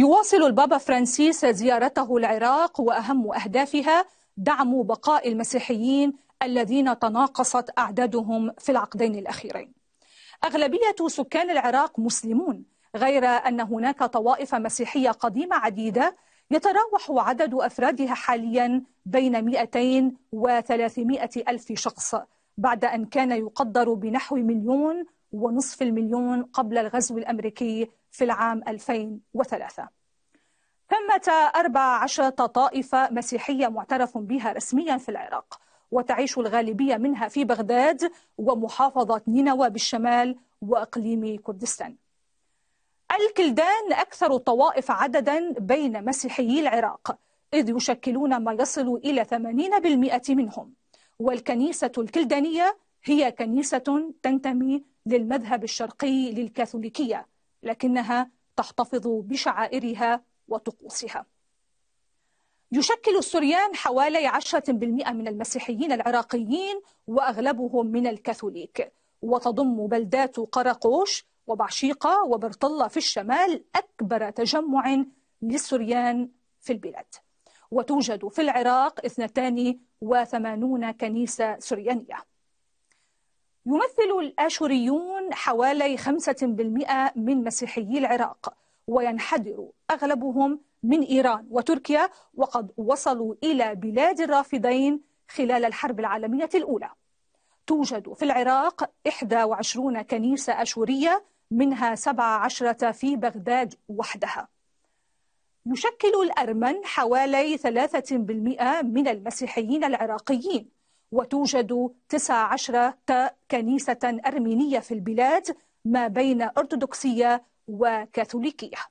يواصل البابا فرانسيس زيارته العراق واهم اهدافها دعم بقاء المسيحيين الذين تناقصت اعدادهم في العقدين الاخيرين. اغلبيه سكان العراق مسلمون، غير ان هناك طوائف مسيحيه قديمه عديده يتراوح عدد افرادها حاليا بين 200 و 300 الف شخص، بعد ان كان يقدر بنحو مليون ونصف المليون قبل الغزو الأمريكي في العام 2003 ثمة 14 طائفة مسيحية معترف بها رسميا في العراق وتعيش الغالبية منها في بغداد ومحافظة نينوى بالشمال وإقليم كردستان الكلدان أكثر الطوائف عددا بين مسيحيي العراق إذ يشكلون ما يصل إلى 80% منهم والكنيسة الكلدانية هي كنيسة تنتمي للمذهب الشرقي للكاثوليكية لكنها تحتفظ بشعائرها وطقوسها يشكل السريان حوالي 10% من المسيحيين العراقيين وأغلبهم من الكاثوليك وتضم بلدات قرقوش وبعشيقة وبرطلة في الشمال أكبر تجمع للسريان في البلاد وتوجد في العراق 82 كنيسة سريانية يمثل الآشوريون حوالي 5% من مسيحيي العراق وينحدر أغلبهم من إيران وتركيا وقد وصلوا إلى بلاد الرافدين خلال الحرب العالمية الأولى توجد في العراق 21 كنيسة أشورية منها 17 في بغداد وحدها يشكل الأرمن حوالي 3% من المسيحيين العراقيين وتوجد 19 كنيسة أرمينية في البلاد ما بين أرثوذكسية وكاثوليكية